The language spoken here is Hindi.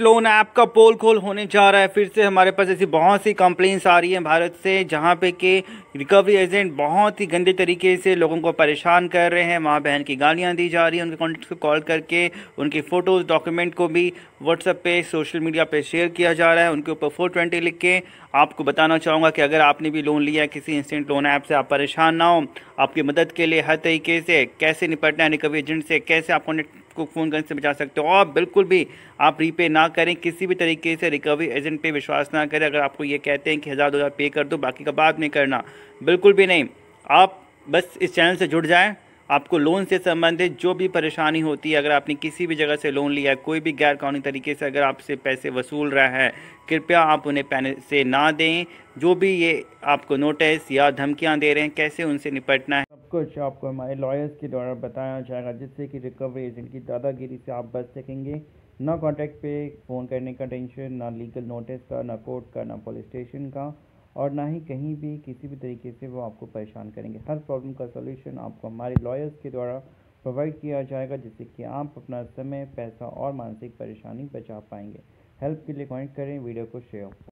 लोन ऐप का पोल खोल होने जा रहा है फिर से हमारे पास ऐसी बहुत सी कंप्लेंट्स आ रही हैं भारत से जहाँ पे के रिकवरी एजेंट बहुत ही गंदे तरीके से लोगों को परेशान कर रहे हैं माँ बहन की गालियाँ दी जा रही हैं उनके कॉन्टेक्ट को कॉल करके उनकी फ़ोटोज़ डॉक्यूमेंट को भी व्हाट्सएप पे सोशल मीडिया पे शेयर किया जा रहा है उनके ऊपर फोर ट्वेंटी लिख के आपको बताना चाहूँगा कि अगर आपने भी लोन लिया है किसी इंस्टेंट लोन ऐप से आप परेशान ना हो आपकी मदद के लिए हर तरीके से कैसे निपटना है रिकवरी एजेंट से कैसे आप कॉन्टेक्ट को फ़ोन करने से बचा सकते हो और बिल्कुल भी आप रीपे ना करें किसी भी तरीके से रिकवरी एजेंट पे विश्वास ना करें अगर आपको ये कहते हैं कि हज़ार दो हज़ार पे कर दो बाकी का बाद में करना बिल्कुल भी नहीं आप बस इस चैनल से जुड़ जाएँ आपको लोन से संबंधित जो भी परेशानी होती है अगर आपने किसी भी जगह से लोन लिया है कोई भी गैर कानूनी तरीके से अगर आपसे पैसे वसूल रहा है कृपया आप उन्हें पैसे ना दें जो भी ये आपको नोटिस या धमकियां दे रहे हैं कैसे उनसे निपटना है सब कुछ आपको हमारे लॉयर्स के द्वारा बताया जाएगा जिससे कि रिकवरी एजेंट की दादागिरी से आप बच सकेंगे ना कॉन्टैक्ट पे फ़ोन करने का टेंशन ना लीगल नोटिस का ना कोर्ट का ना पुलिस स्टेशन का और ना ही कहीं भी किसी भी तरीके से वो आपको परेशान करेंगे हर प्रॉब्लम का सोल्यूशन आपको हमारे लॉयर्स के द्वारा प्रोवाइड किया जाएगा जिससे कि आप अपना समय पैसा और मानसिक परेशानी बचा पाएंगे हेल्प के लिए कॉइंट करें वीडियो को शेयर